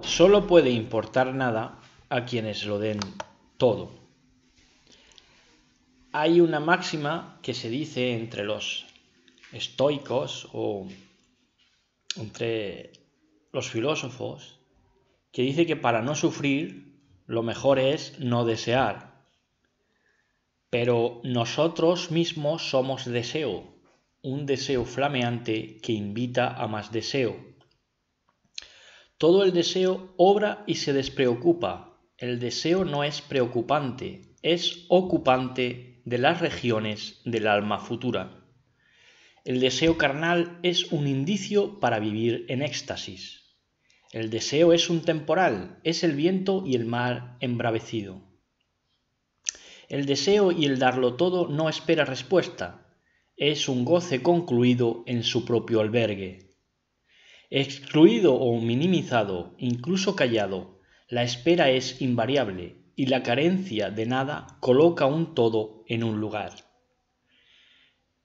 Solo puede importar nada a quienes lo den todo. Hay una máxima que se dice entre los estoicos o entre los filósofos que dice que para no sufrir lo mejor es no desear. Pero nosotros mismos somos deseo, un deseo flameante que invita a más deseo. Todo el deseo obra y se despreocupa. El deseo no es preocupante, es ocupante de las regiones del alma futura. El deseo carnal es un indicio para vivir en éxtasis. El deseo es un temporal, es el viento y el mar embravecido. El deseo y el darlo todo no espera respuesta, es un goce concluido en su propio albergue. Excluido o minimizado, incluso callado, la espera es invariable y la carencia de nada coloca un todo en un lugar.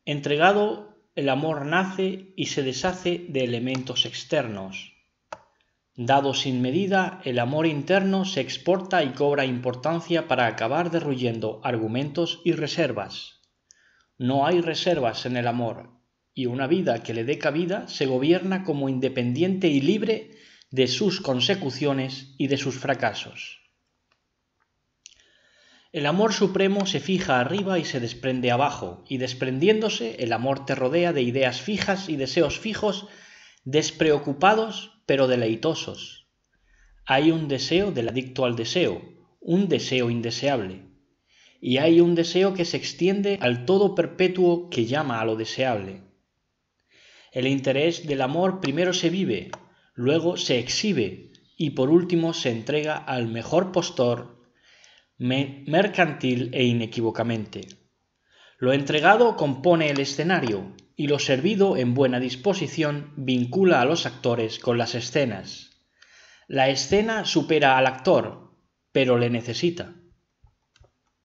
Entregado, el amor nace y se deshace de elementos externos. Dado sin medida, el amor interno se exporta y cobra importancia para acabar derruyendo argumentos y reservas. No hay reservas en el amor, y una vida que le dé cabida se gobierna como independiente y libre de sus consecuciones y de sus fracasos. El amor supremo se fija arriba y se desprende abajo, y desprendiéndose el amor te rodea de ideas fijas y deseos fijos, despreocupados pero deleitosos. Hay un deseo del adicto al deseo, un deseo indeseable, y hay un deseo que se extiende al todo perpetuo que llama a lo deseable. El interés del amor primero se vive, luego se exhibe y por último se entrega al mejor postor mercantil e inequívocamente. Lo entregado compone el escenario y lo servido en buena disposición vincula a los actores con las escenas. La escena supera al actor, pero le necesita.